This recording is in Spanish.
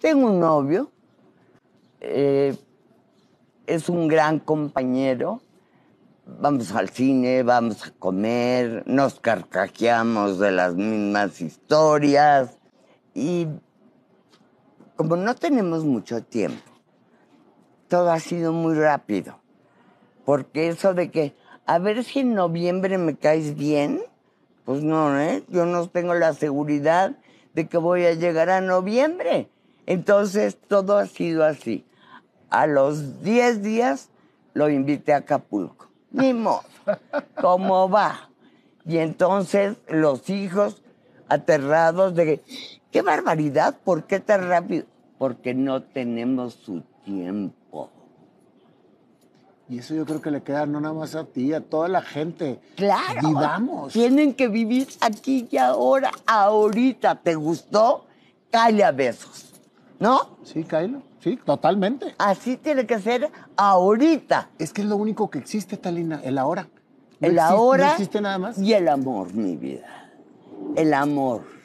Tengo un novio, eh, es un gran compañero. Vamos al cine, vamos a comer, nos carcajeamos de las mismas historias y como no tenemos mucho tiempo, todo ha sido muy rápido. Porque eso de que, a ver si en noviembre me caes bien, pues no, ¿eh? Yo no tengo la seguridad de que voy a llegar a noviembre. Entonces, todo ha sido así. A los 10 días lo invité a Acapulco. Ni modo. ¿Cómo va? Y entonces los hijos aterrados de qué barbaridad, ¿por qué tan rápido? Porque no tenemos su tiempo. Y eso yo creo que le queda no nada más a ti, a toda la gente. Claro. Y vamos. Tienen que vivir aquí y ahora, ahorita. ¿Te gustó? Calla besos. ¿No? Sí, Kylo. Sí, totalmente. Así tiene que ser ahorita. Es que es lo único que existe, Talina, el ahora. el ahora. No existe nada más. Y el amor, mi vida. El amor.